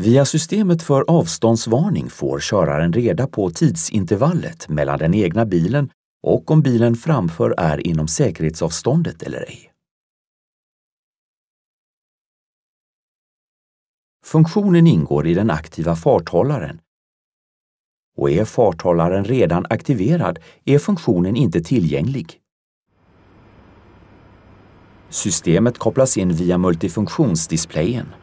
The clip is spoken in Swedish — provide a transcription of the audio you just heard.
Via systemet för avståndsvarning får köraren reda på tidsintervallet mellan den egna bilen och om bilen framför är inom säkerhetsavståndet eller ej. Funktionen ingår i den aktiva farthållaren och är farthållaren redan aktiverad är funktionen inte tillgänglig. Systemet kopplas in via multifunktionsdisplayen.